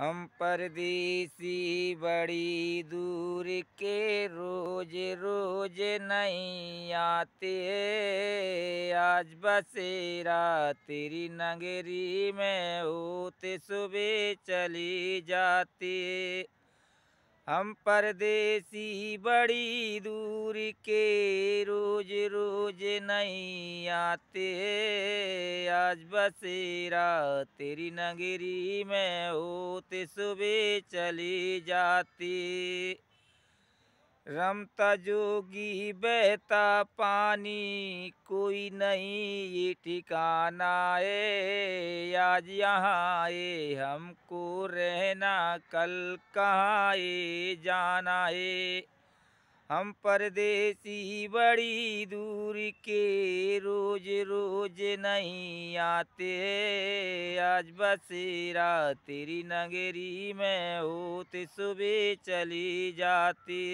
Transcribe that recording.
हम परदेसी बड़ी दूर के रोज रोज नहीं आते आज बसेरा तेरी नगरी में होते सुबह चली जाती हम परदेसी बड़ी दूर के रोज रोज मुझे नहीं आते आज बसेरा तेरी नगरी में होते सुबह चली जाती रमता जोगी बहता पानी कोई नहीं ये ठिकाना है आज यहाँ है हमको रहना कल कहाँ जाना है हम परदेसी बड़ी दूर के रोज रोज नहीं आते आज बसेरा तेरी नगरी में होते सुबह चली जाती